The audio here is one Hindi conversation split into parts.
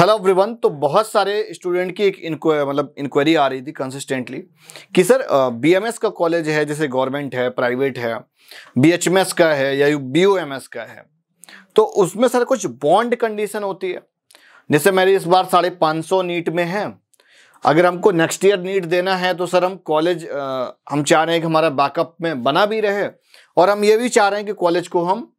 हेलो एवरीवन तो बहुत सारे स्टूडेंट की एक मतलब इंक्वायरी आ रही थी कंसिस्टेंटली कि सर बीएमएस का कॉलेज है जैसे गवर्नमेंट है प्राइवेट है बीएचएमएस का है या बीओएमएस का है तो उसमें सर कुछ बॉन्ड कंडीशन होती है जैसे मेरी इस बार साढ़े पाँच सौ नीट में है अगर हमको नेक्स्ट ईयर नीट देना है तो सर हम कॉलेज हम चाह रहे हैं कि हमारा बैकअप में बना भी रहे और हम ये भी चाह रहे हैं कि कॉलेज को हम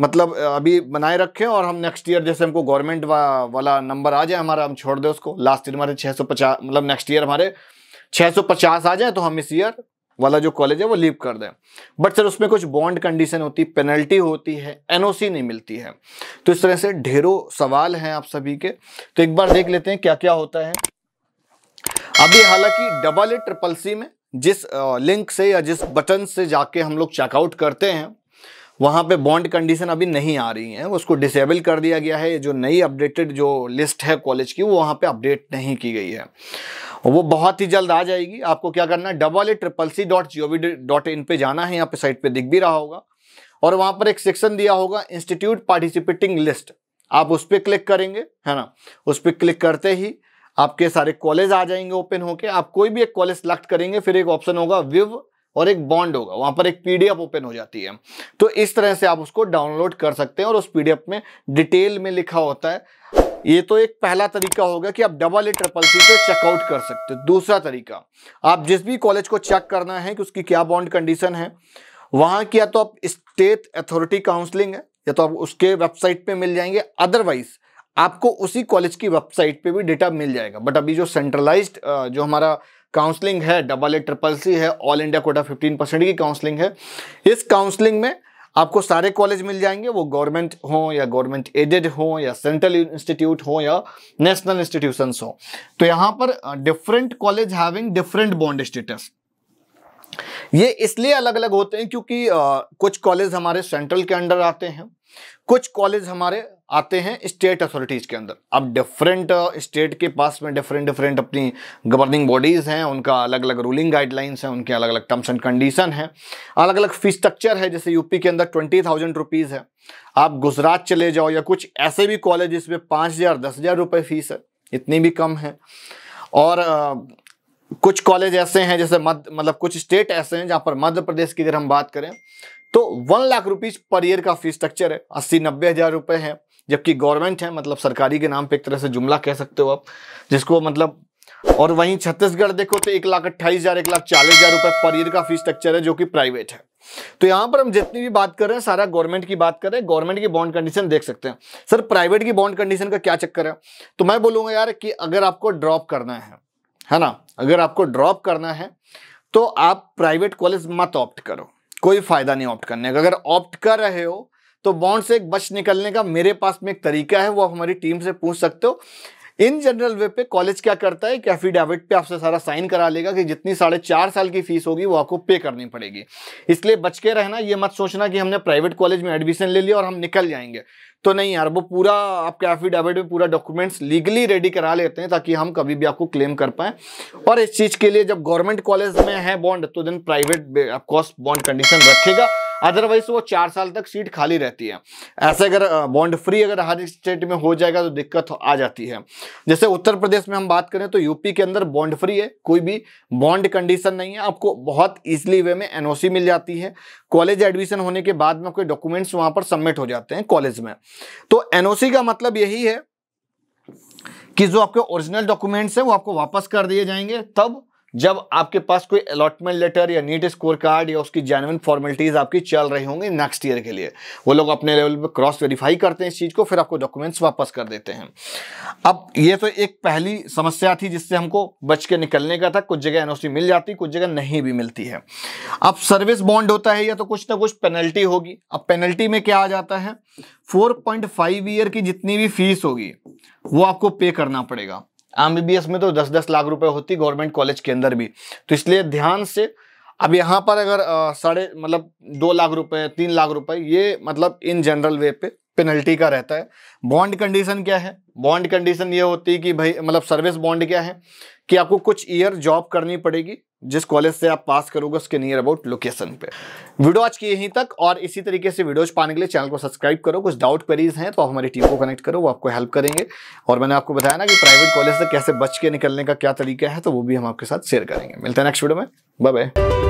मतलब अभी बनाए रखें और हम नेक्स्ट ईयर जैसे हमको गवर्नमेंट वा, वाला नंबर आ जाए हमारा हम छोड़ दें उसको लास्ट ईयर हमारे 650 मतलब नेक्स्ट ईयर हमारे 650 आ जाए तो हम इस ईयर वाला जो कॉलेज है वो लीव कर दें बट सर उसमें कुछ बॉन्ड कंडीशन होती है पेनल्टी होती है एनओसी नहीं मिलती है तो इस तरह से ढेरों सवाल हैं आप सभी के तो एक बार देख लेते हैं क्या क्या होता है अभी हालांकि डबल ए ट्रिपल सी में जिस लिंक से या जिस बटन से जाके हम लोग चेकआउट करते हैं वहाँ पे बॉन्ड कंडीशन अभी नहीं आ रही है उसको डिसेबल कर दिया गया है जो नई अपडेटेड जो लिस्ट है कॉलेज की वो वहाँ पे अपडेट नहीं की गई है वो बहुत ही जल्द आ जाएगी आपको क्या करना है double A triple C dot G O V dot in पर जाना है यहाँ पे साइट पे दिख भी रहा होगा और वहाँ पर एक सेक्शन दिया होगा इंस्टीट्यूट पार्टिसिपेटिंग लिस्ट आप उस पर क्लिक करेंगे है ना उस पर क्लिक करते ही आपके सारे कॉलेज आ जाएंगे ओपन होकर आप कोई भी एक कॉलेज सेलेक्ट करेंगे फिर एक ऑप्शन होगा विव और एक बॉन्ड होगा वहां पर एक पीडीएफ ओपन हो जाती है तो इस तरह से आप उसको डाउनलोड कर सकते हैं और उस पीडीएफ में डिटेल में लिखा होता है ये तो एक पहला तरीका होगा कि आप डबल ए ट्रिपल सी से चेकआउट कर सकते हो दूसरा तरीका आप जिस भी कॉलेज को चेक करना है कि उसकी क्या बॉन्ड कंडीशन है वहां की या तो आप स्टेट अथॉरिटी काउंसलिंग है या तो आप उसके वेबसाइट पे मिल जाएंगे अदरवाइज आपको उसी कॉलेज की वेबसाइट पे भी डेटा मिल जाएगा बट अभी जो सेंट्रलाइज्ड जो हमारा काउंसलिंग है डबल ए ट्रिपल सी है ऑल इंडिया कोटा 15 परसेंट की काउंसलिंग है इस काउंसलिंग में आपको सारे कॉलेज मिल जाएंगे वो गवर्नमेंट हो या गवर्नमेंट एडेड हो या सेंट्रल इंस्टीट्यूट हो या नेशनल इंस्टीट्यूशंस हो तो यहां पर different college having different bond status ये इसलिए अलग अलग होते हैं क्योंकि आ, कुछ कॉलेज हमारे सेंट्रल के अंडर आते हैं कुछ कॉलेज हमारे आते हैं स्टेट अथॉरिटीज़ के अंदर अब डिफरेंट स्टेट uh, के पास में डिफरेंट डिफरेंट अपनी गवर्निंग बॉडीज़ हैं उनका अलग अलग रूलिंग गाइडलाइंस हैं उनके अलग अलग टर्म्स एंड कंडीशन हैं अलग अलग फी स्ट्रक्चर है जैसे यूपी के अंदर ट्वेंटी थाउजेंड रुपीज़ है आप गुजरात चले जाओ या कुछ ऐसे भी कॉलेज इसमें पाँच हज़ार दस हज़ार रुपये फ़ीस है इतनी भी कम है और आ, uh, कुछ कॉलेज ऐसे हैं जैसे मध्य मतलब कुछ स्टेट ऐसे हैं जहाँ पर मध्य प्रदेश की अगर हम बात करें तो one lakh rupees per year का फीस स्ट्रक्चर है अस्सी नब्बे हज़ार रुपये है जबकि गवर्नमेंट है मतलब सरकारी के नाम पे एक तरह से जुमला कह सकते हो आप जिसको मतलब और वहीं छत्तीसगढ़ देखो तो एक लाख अट्ठाईस हजार एक लाख चालीस हजार रुपए पर ईयर का फीस स्ट्रक्चर है जो कि प्राइवेट है तो यहाँ पर हम जितनी भी बात कर रहे हैं सारा गवर्नमेंट की बात कर रहे हैं गवर्नमेंट की बॉन्ड कंडीशन देख सकते हैं सर प्राइवेट की बॉन्ड कंडीशन का क्या चक्कर है तो मैं बोलूंगा यार कि अगर आपको ड्रॉप करना है है ना अगर आपको ड्रॉप करना है तो आप प्राइवेट कॉलेज मत ऑप्ट करो कोई फायदा नहीं ऑप्ट करने का अगर ऑप्ट कर रहे हो तो बॉन्ड से एक बच निकलने का मेरे पास में एक तरीका है वो आप हमारी टीम से पूछ सकते हो इन जनरल वे पे कॉलेज क्या करता है एफिडेविट पे आपसे सारा साइन करा लेगा कि जितनी साढ़े चार साल की फीस होगी वो आपको पे करनी पड़ेगी इसलिए बच के रहना ये मत सोचना कि हमने प्राइवेट कॉलेज में एडमिशन ले लिया और हम निकल जाएंगे तो नहीं यार वो पूरा आपके एफिडेविट में पूरा डॉक्यूमेंट्स लीगली रेडी करा लेते हैं ताकि हम कभी भी आपको क्लेम कर पाए और इस चीज़ के लिए जब गवर्नमेंट कॉलेज में है बॉन्ड तो then private of course bond condition रखेगा अदरवाइज वो चार साल तक सीट खाली रहती है ऐसे अगर बॉन्ड फ्री अगर हर स्टेट में हो जाएगा तो दिक्कत आ जाती है जैसे उत्तर प्रदेश में हम बात करें तो यूपी के अंदर बॉन्ड फ्री है कोई भी बॉन्ड कंडीशन नहीं है आपको बहुत ईजिली वे में एनओसी मिल जाती है कॉलेज एडमिशन होने के बाद में आपके डॉक्यूमेंट्स वहां पर सबमिट हो जाते हैं कॉलेज में तो एनओसी का मतलब यही है कि जो आपके ओरिजिनल डॉक्यूमेंट्स हैं वो आपको वापस कर दिए जाएंगे तब जब आपके पास कोई अलॉटमेंट लेटर या नीट स्कोर कार्ड या उसकी जेनविन फॉर्मेलिटीज़ आपकी चल रहे होंगे नेक्स्ट ईयर के लिए वो लोग अपने लेवल पे क्रॉस वेरीफाई करते हैं इस चीज़ को फिर आपको डॉक्यूमेंट्स वापस कर देते हैं अब ये तो एक पहली समस्या थी जिससे हमको बच के निकलने का था कुछ जगह एनओसी मिल जाती कुछ जगह नहीं भी मिलती है अब सर्विस बॉन्ड होता है या तो कुछ ना कुछ पेनल्टी होगी अब पेनल्टी में क्या आ जाता है फोर ईयर की जितनी भी फीस होगी वो आपको पे करना पड़ेगा एस में तो दस दस लाख रुपए होती गवर्नमेंट कॉलेज के अंदर भी तो इसलिए ध्यान से अब यहाँ पर अगर साढ़े मतलब दो लाख रुपए तीन लाख रुपए ये मतलब इन जनरल वे पे पेनल्टी का रहता है बॉन्ड कंडीशन क्या है बॉन्ड कंडीशन ये होती है कि भाई मतलब सर्विस बॉन्ड क्या है कि आपको कुछ ईयर जॉब करनी पड़ेगी जिस कॉलेज से आप पास करोगे उसके नियर अबाउट लोकेशन पे वीडियो आज की यहीं तक और इसी तरीके से वीडियोज पाने के लिए चैनल को सब्सक्राइब करो कुछ डाउट क्वेरीज हैं तो आप हमारी टीम को कनेक्ट करो वो आपको हेल्प करेंगे और मैंने आपको बताया ना कि प्राइवेट कॉलेज से कैसे बच के निकलने का क्या तरीका है तो वो भी हम आपके साथ शेयर करेंगे मिलते हैं नेक्स्ट वीडियो में बाय बाय